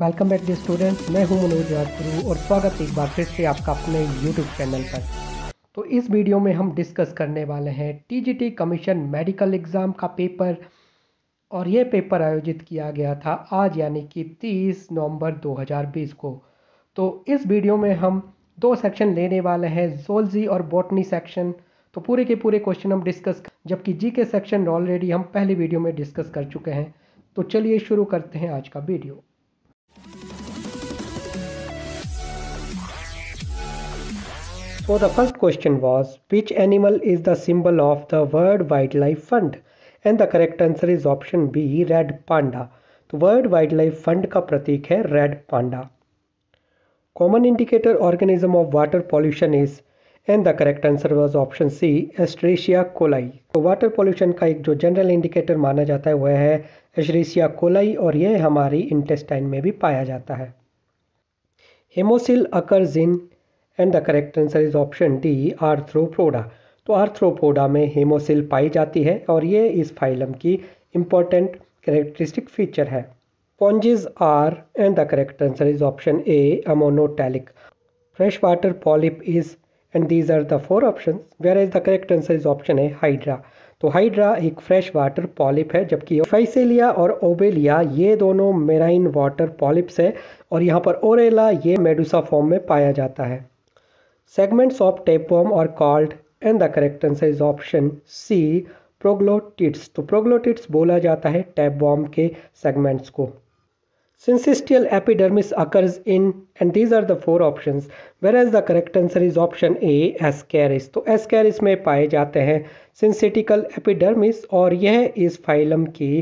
Welcome back dear student मैं हूं मनोज राजगुरु और स्वागत एक बार फिर से आपका अपने यूट्यूब चैनल पर तो इस वीडियो में हम डिस्कस करने वाले हैं टीजीटी कमीशन मेडिकल एग्ज़ाम का पेपर और यह पेपर आयोजित किया गया था आज यानी कि 30 नवंबर 2020 को तो इस वीडियो में हम दो सेक्शन लेने वाले हैं जोलजी और बॉटनी सेक्शन तो पूरे के पूरे क्वेश्चन हम डिस्कस जबकि जी के सेक्शन ऑलरेडी हम पहले वीडियो में डिस्कस कर चुके हैं तो चलिए शुरू करते हैं आज का video So the first question was which animal is the symbol of the World Wildlife Fund and the correct answer is option B red panda. तो वर्ल्ड वाइल्ड लाइफ फंड का प्रतीक है red panda common indicator organism of water pollution is and the correct answer was option C Escherichia coli तो water pollution का एक जो general indicator माना जाता है वह है एस्ट्रेशिया कोलाई और यह हमारी इंटेस्टाइन में भी पाया जाता है haemocoel occurs in and the correct answer is option D Arthropoda तो आर्थ्रोपोडा में हेमोसिल पाई जाती है और ये इस फाइलम की इंपॉर्टेंट करेक्टरिस्टिक फीचर है sponges are and the correct answer is option A ammonotelic water polyp is and these are the four option where is the correct answer is option है hydra तो hydra एक fresh water polyp है जबकि Physalia और Obelia ये दोनों marine water polyps है और यहाँ पर ओरेला ये मेडुसा फॉर्म में पाया जाता है Segments of tapeworm are called and the correct answer is option C proglottids तो प्रोग्लोटिट्स बोला जाता है tapeworm के segments को syncytial epidermis occurs in and these are the four options whereas the correct answer is option A ascaris तो ascaris में पाए जाते हैं syncytial epidermis और यह इस फाइलम की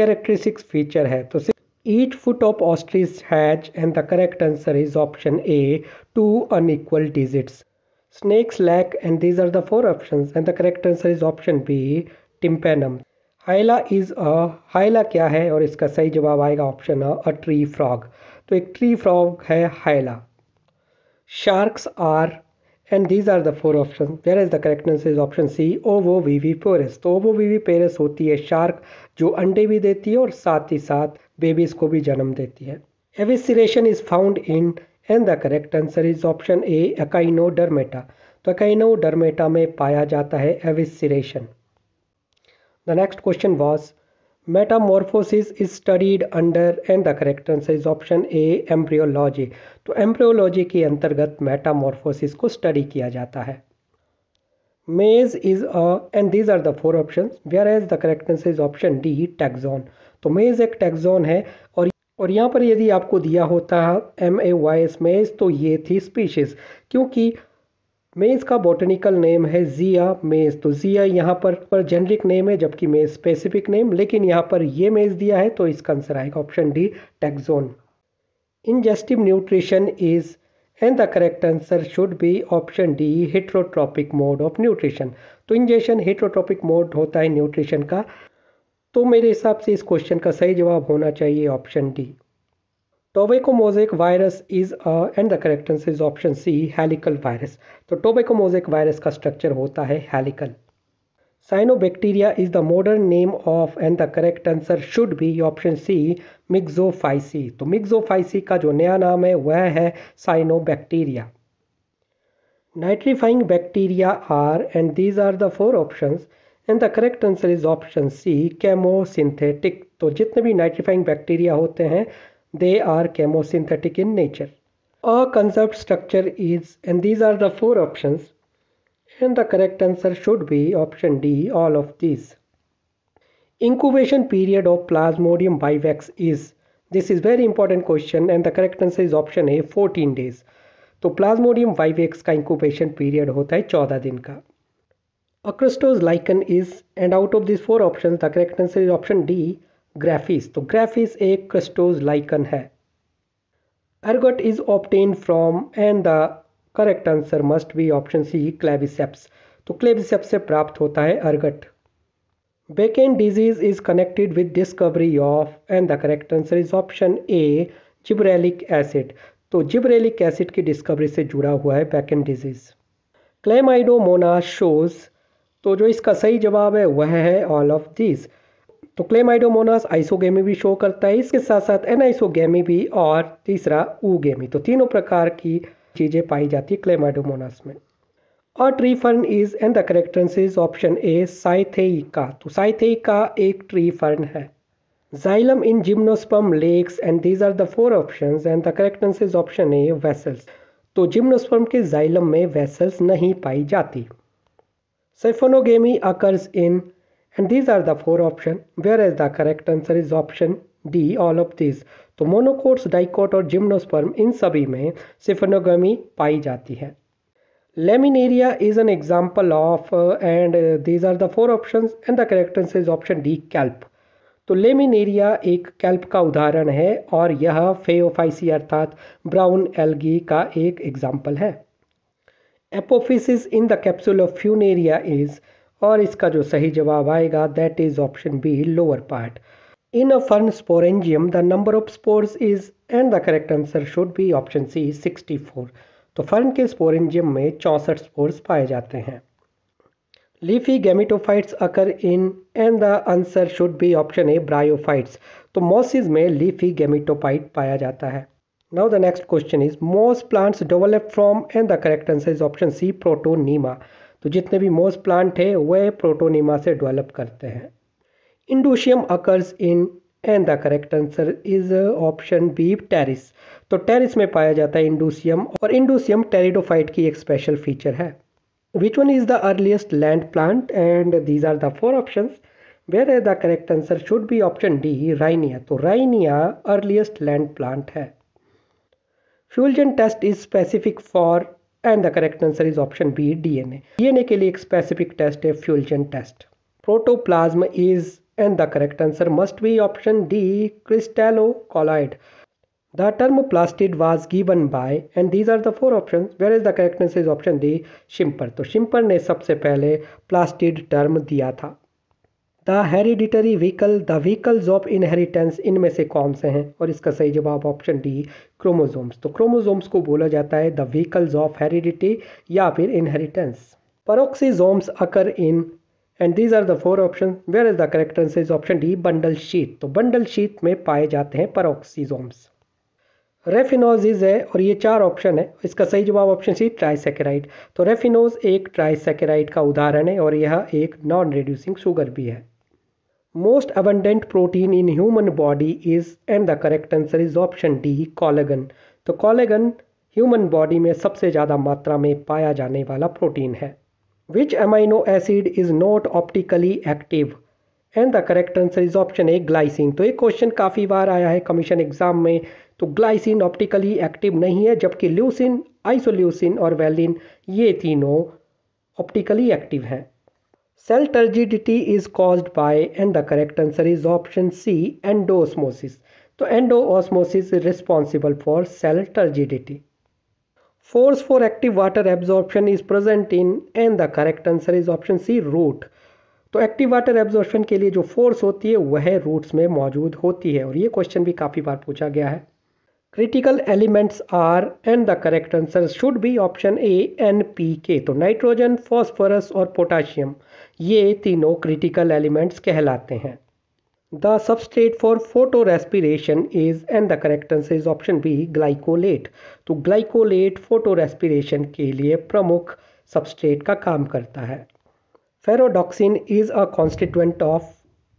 characteristics फीचर है तो Each foot of ostrich hatch and the correct answer is option A, two unequal digits. Snake's lack and these are the four options and the correct answer is option B, tympanum. Hyla is a, hyla kya hai aur iska sahi jawab aayega option A, a tree frog. To ek tree frog hai hyla. Sharks are and these are and these are the four options whereas the correctness is option viviparous तो ओवो we we पेरस होती है shark जो अंडे भी देती है और साथ ही साथ बेबीज को भी जन्म देती है evisceration is found in and the correct answer is option A Echinodermata तो अकाइनो डरमेटा में पाया जाता है evisceration the next question was metamorphosis is studied under and the correct answer is option A embryology तो embryology के अंतर्गत metamorphosis को study किया जाता है maize is a and these are the four options whereas the correct answer is option D taxon तो मेज एक टैक्सॉन है और और यहाँ पर यदि आपको दिया होता है एम ए वाई एस मेज तो ये थी स्पीशीज क्योंकि मेज़ का बॉटनिकल नेम है ज़िया मेज़ तो ज़िया यहाँ पर पर जेनरिक नेम है जबकि मेज़ स्पेसिफिक नेम लेकिन यहाँ पर ये मेज़ दिया है तो इसका आंसर आएगा option D taxon ingestive nutrition is and the correct answer should be option D heterotrophic mode of nutrition तो इंजेशन हिट्रोट्रॉपिक मोड होता है न्यूट्रिशन का तो मेरे हिसाब से इस क्वेश्चन का सही जवाब होना चाहिए option D tobacco mosaic virus is and the correctness is option C helical virus तो टोबेको मोजेक वायरस का स्ट्रक्चर होता है helical cyanobacteria is the modern name of and the correct answer should be option C Myxophyceae तो Myxophyceae का जो नया नाम है वह है cyanobacteria nitrifying bacteria are and these are the four options and the correct answer is option C chemosynthetic तो जितने भी नाइट्रीफाइंग बैक्टीरिया होते हैं They are chemosynthetic in nature. A conserved structure is, and these are the four options, and the correct answer should be option D, all of these. Incubation period of Plasmodium vivax is, this is very important question and the correct answer is option A, 14 days. तो Plasmodium vivax का incubation period होता है चौदह दिन का a crustose lichen is and out of this four option the correct answer is option D Graphis तो Graphis एक crustose lichen है ergot is obtained from and the correct answer must be option C Claviceps तो Claviceps से प्राप्त होता है ergot bakanae disease is connected with discovery of and the correct answer is option A gibberellic acid तो gibberellic acid की discovery से जुड़ा हुआ है बेकेन डिजीज क्लेमाइडोमोना शोज तो जो इसका सही जवाब है वह है ऑल ऑफ दिस तो क्लेम क्लेमाइडोमोनास आइसोगेमी भी शो करता है इसके साथ साथ एनाइसोगेमी भी और तीसरा ऊगेमी तो तीनों प्रकार की चीज़ें पाई जाती है क्लेमाइडोमोनास में और tree fern is and the correctness is option A Cyathea तो साइथेइका एक ट्री फर्न है xylem in gymnosperm lacks and these are the four options and the correctness is option A vessels तो gymnosperm के xylem में vessels नहीं पाई जाती siphonogamy occurs in and these are the four options whereas the correct answer is option D all of this तो monocots dicot और gymnosperm इन सभी में सिफनोगमी पाई जाती है Laminaria is an example of and these are the four options and the correct answer is option D kelp तो Laminaria एक कैल्प का उदाहरण है और यह फेओफाइसी अर्थात ब्राउन एल्गी का एक एग्जाम्पल है apophysis in the capsule of Funaria is और इसका जो सही जवाब आएगा that is option B lower part in a fern sporangium the number of spores is and the correct answer should be option C sixty four तो fern के sporangium में चौंसठ स्पोर्स पाए जाते हैं leafy gametophytes occur in and the answer should be option A bryophytes तो mosses में leafy gametophyte पाया जाता है now the next question is most plants develop from and the correct answer is option C protonema तो जितने भी most plant है वह प्रोटोनिमा से डेवलप करते हैं indusium occurs in and the correct answer is option B Pteris तो Pteris में पाया जाता है इंडूसियम और इंडूसियम टेरिडोफाइट की एक स्पेशल फीचर है which one is the earliest land plant and these are the four option where the correct answer should be option D Rhynia तो राइनिया अर्लीस्ट लैंड प्लांट है fusion test is specific for and the correct answer is option B D N N A के लिए एक specific test है fusion test protoplasm is and the correct answer must be option D crystallocolloid the term plastid was given by and these are the four option where is the correct answer is option D Schimper तो Schimper ने सबसे पहले plastid term दिया था the hereditary vehicle the vehicles of inheritance इनमें से कौन से हैं और इसका सही जवाब ऑप्शन डी क्रोमोजोम्स तो क्रोमोजोम्स को बोला जाता है द व्हीकल्स ऑफ हेरिडिटी या फिर inheritance peroxisomes occur in and these are the four options where is the correct answer is option D bundle sheath तो बंडल शीत में पाए जाते हैं परोक्सीजोम्स रेफिनोजिज है और ये चार ऑप्शन है इसका सही जवाब ऑप्शन सी ट्राइसेकेराइड तो रेफिनोज एक ट्राइसेकेराइड का उदाहरण है और यह एक नॉन रिड्यूसिंग शुगर भी है most abundant protein in human body is and the correct answer is option D collagen तो कॉलेगन ह्यूमन बॉडी में सबसे ज़्यादा मात्रा में पाया जाने वाला प्रोटीन है which amino acid is not optically active and the correct answer is option A glycine तो ये क्वेश्चन काफ़ी बार आया है कमीशन एग्जाम में तो ग्लाइसिन ऑप्टिकली एक्टिव नहीं है जबकि ल्यूसिन आइसोल्यूसिन और वेलिन ये तीनों ऑप्टिकली एक्टिव हैं Cell turgidity is caused by and the correct answer is option C endosmosis. तो endosmosis is responsible for cell turgidity force for active water absorption is present in and the correct answer is option C root तो active water absorption के लिए जो force होती है वह roots में मौजूद होती है और ये क्वेश्चन भी काफ़ी बार पूछा गया है critical elements are and the correct answer should be option A N P K तो नाइट्रोजन फॉस्फोरस और पोटाशियम ये तीनों क्रिटिकल एलिमेंट्स कहलाते हैं the substrate for photorespiration is and the correct answer is option B glycolate तो glycolate photorespiration के लिए प्रमुख सबस्टेट का काम करता है ferredoxin is a constituent of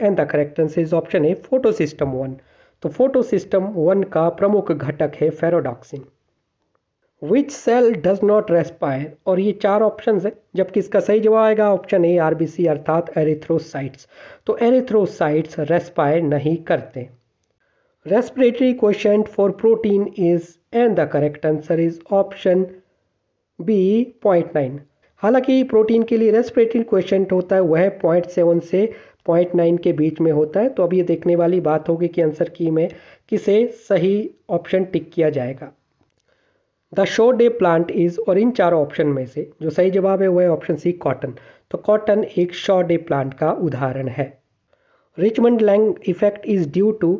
and the correct answer is option A photosystem one तो photosystem one का प्रमुख घटक है ferredoxin which cell does not respire और ये चार ऑप्शन है जबकि इसका सही जवाब आएगा option A R B C अर्थात एरिथ्रोसाइट्स तो एरिथ्रोसाइट्स रेस्पायर नहीं करते quotient for protein is and the correct answer is option B point nine हालांकि प्रोटीन के लिए रेस्पिरेटरी क्वेश्चन होता है वह पॉइंट सेवन से पॉइंट नाइन के बीच में होता है तो अब ये देखने वाली बात होगी कि आंसर की में किसे सही ऑप्शन टिक किया जाएगा द शो डे प्लांट इज और इन चार ऑप्शन में से जो सही जवाब है वह है ऑप्शन सी कॉटन तो कॉटन एक शो डे प्लांट का उदाहरण है Richmond Lang effect is due to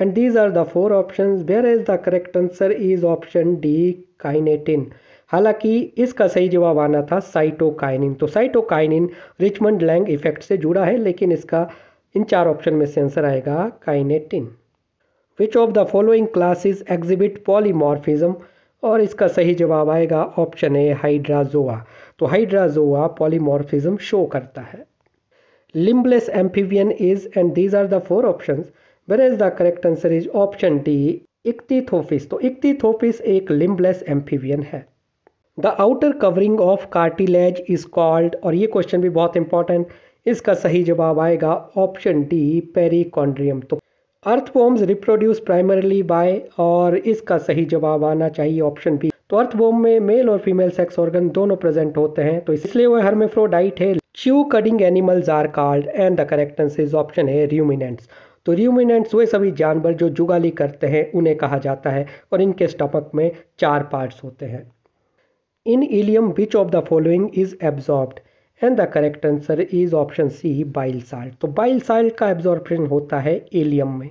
and these are the four options where is the correct answer is option D kinetin हालांकि इसका सही जवाब आना था साइटोकाइनिन तो साइटोकाइनिन रिचमंड लैंग इफेक्ट से जुड़ा है लेकिन इसका इन चार ऑप्शन में से आंसर आएगा काइनेटिन which of the following classes exhibit polymorphism और इसका सही जवाब आएगा ऑप्शन ए हाइड्राजोआ तो हाइड्राजोआ पॉलीमॉर्फिज्म शो करता है limbless amphibian is and these are the four option where is the correct answer is option D Ichthyophis तो इक्तीथोफिस एक लिम्बलेस एम्फीवियन है the outer covering of cartilage is called और ये question भी बहुत important इसका सही जवाब आएगा ऑप्शन डी पेरीकॉन्ड्रियम तो अर्थवॉर्म्स रिप्रोड्यूस प्राइमरली बाय और इसका सही जवाब आना चाहिए ऑप्शन बी तो अर्थवॉर्म में मेल और फीमेल सेक्स ऑर्गन दोनों प्रेजेंट होते हैं तो इसलिए वह हर्मेफ्रोडाइट है chew cutting animals are called and the correct answer is option है रियूमिनेंट्स तो रियूमिनेंट्स वे सभी जानवर जो जुगाली करते हैं उन्हें कहा जाता है और इनके स्टमक में चार पार्ट्स होते हैं in ileum which of the following is absorbed and the correct answer is option C bile salt तो बाइल साल्ट का एब्जॉर्प्शन होता है एलियम में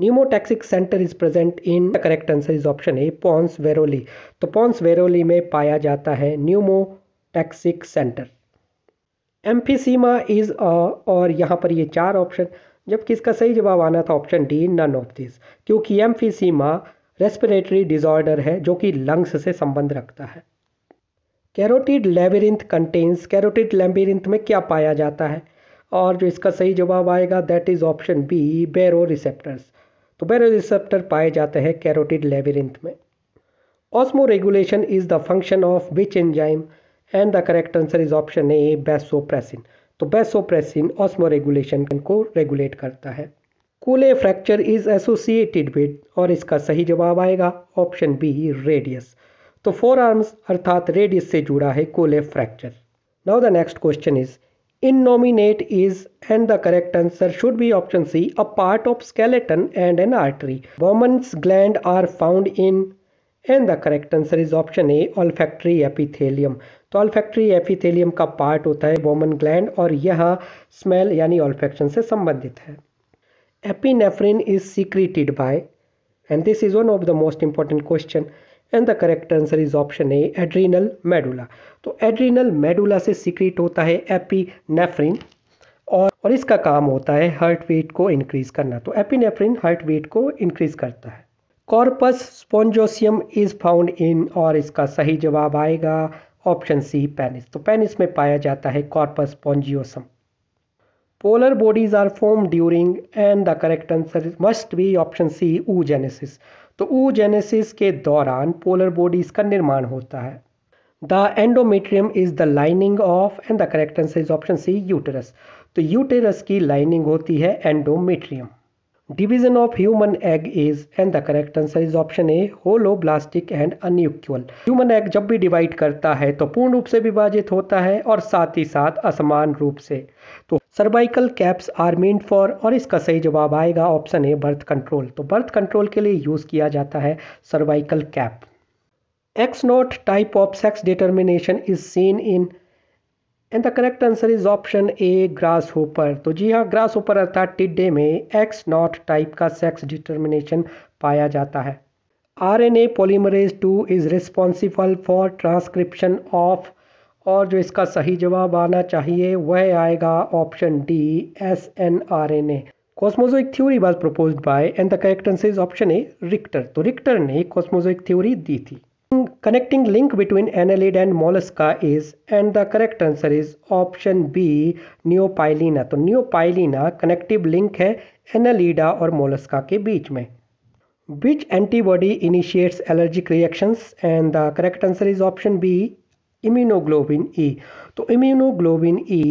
pneumotaxic centre is present in the correct answer is option A pons varolii तो pons varolii में पाया जाता है pneumotaxic centre emphysema is a और यहाँ पर ये चार ऑप्शन जबकि इसका सही जवाब आना था option D none of this क्योंकि एम्फीसीमा रेस्पिरेटरी डिजॉर्डर है जो कि लंग्स से संबंध रखता है carotid labyrinth contains carotid labyrinth में क्या पाया जाता है और जो इसका सही जवाब आएगा that is option B baroreceptors तो बैरो रिसेप्टर पाए जाते हैं कैरोटिड लेबिरिंथ में osmoregulation is the function of which enzyme and the correct answer is option A vasopressin तो बेसोप्रेसिन ऑस्मो रेगुलेशन को रेगुलेट करता है Colles fracture is associated with और इसका सही जवाब आएगा ऑप्शन बी रेडियस तो फोर आर्म्स अर्थात रेडियस से जुड़ा है Colles fracture now the next question is innominate is and the correct answer should be option C a part of skeleton and an artery vomans gland are found in and the correct answer is option A olfactory epithelium तो olfactory epithelium का part होता है woman gland और यह smell यानी ऑल्फेक्शन से संबंधित है epinephrine is secreted by and this is one of the most important question and the correct answer is option A adrenal medulla तो एड्रीनल मेडुला से सीक्रेट होता है एपीनेफ्रिन और और इसका काम होता है हार्ट वेट को इंक्रीज करना तो एपीनेफ्रिन हार्ट वेट को इंक्रीज करता है corpus spongiosum is found in और इसका सही जवाब आएगा ऑप्शन सी पेनिस तो पेनिस में पाया जाता है corpus spongiosum polar bodies are formed during and the correct answer must be option C oogenesis तो ऊजेनेसिस के दौरान पोलर बॉडीज का निर्माण होता है the endometrium is the lining of and the correct answer is option C uterus तो uterus की lining होती है endometrium Division of human egg is and the correct answer is option A holoblastic and unequal. Human egg जब भी divide करता है तो पूर्ण रूप से विभाजित होता है और साथ ही साथ असमान रूप से तो cervical caps are made for और इसका सही जवाब आएगा ऑप्शन ए बर्थ कंट्रोल तो बर्थ कंट्रोल के लिए यूज़ किया जाता है cervical cap X naught type of sex determination is seen in and the correct answer is option A grasshopper तो जी हाँ ग्रास होपर अर्थात टिड्डे में एक्स नॉट टाइप का सेक्स डिटर्मिनेशन पाया जाता है R N A polymerase two is responsible for transcription of और जो इसका सही जवाब आना चाहिए वह आएगा option D S N R N A cosmozoic theory was propose by and the correct answer is option A Richter तो रिक्टर ने कॉस्मोजोइक थ्योरी दी थी Connecting link between annelid and mollusca is and the correct answer is option B Neopilina तो Neopilina connective link है Annelida e और Mollusca के बीच में which antibody initiates allergic reactions and the correct answer is option B immunoglobin E तो immunoglobulin e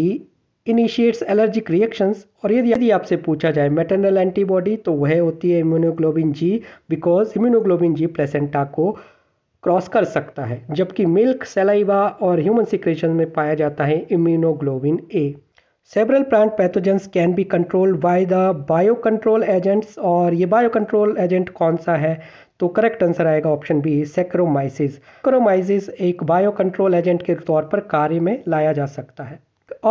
initiates allergic reactions और यदि यदि आपसे पूछा जाए मेटरनल एंटीबॉडी तो वह होती है immunoglobin G because immunoglobin G placenta को क्रॉस कर सकता है जबकि मिल्क सेलाइवा और ह्यूमन सिक्रेशन में पाया जाता है immunoglobin A several plant pathogens can be control by the biocontrol agents और ये बायो कंट्रोल एजेंट कौन सा है तो करेक्ट आंसर आएगा ऑप्शन बी सेक्रोमाइसिस सेक्रोमाइसिस एक बायो कंट्रोल एजेंट के तौर पर कार्य में लाया जा सकता है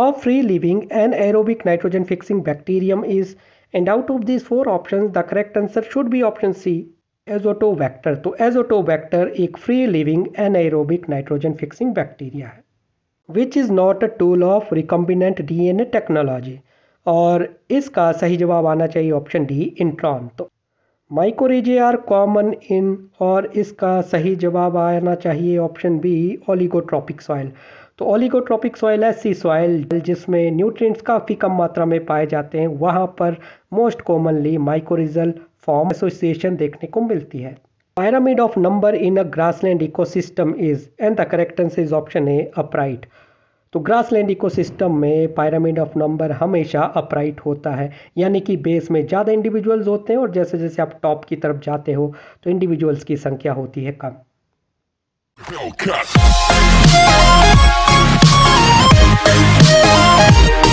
of free living an aerobic nitrogen fixing bacterium is and out of this four option the correct answer should be option C vector तो वैक्टर एक free living aerobic nitrogen fixing bacteria है which is not a tool of recombinant D A technology और इसका सही जवाब आना चाहिए option D intron तो माइकोरेजे आर कॉमन इन और इसका सही जवाब आना चाहिए ऑप्शन बी ओलिगोट्रॉपिक सॉइल तो ओलिगोट्रॉपिक सॉइल ऐसी सॉइल जिसमें न्यूट्रिएंट्स काफ़ी कम मात्रा में पाए जाते हैं वहाँ पर most commonly mycorrhizal form association देखने को मिलती है pyramid of number in a grassland ecosystem is and the correct answer is option A upright तो ग्रासलैंड इकोसिस्टम में पायरामिड ऑफ नंबर हमेशा अपराइट होता है यानी कि बेस में ज़्यादा इंडिविजुअल्स होते हैं और जैसे जैसे आप टॉप की तरफ जाते हो तो इंडिविजुअल्स की संख्या होती है कम Bill,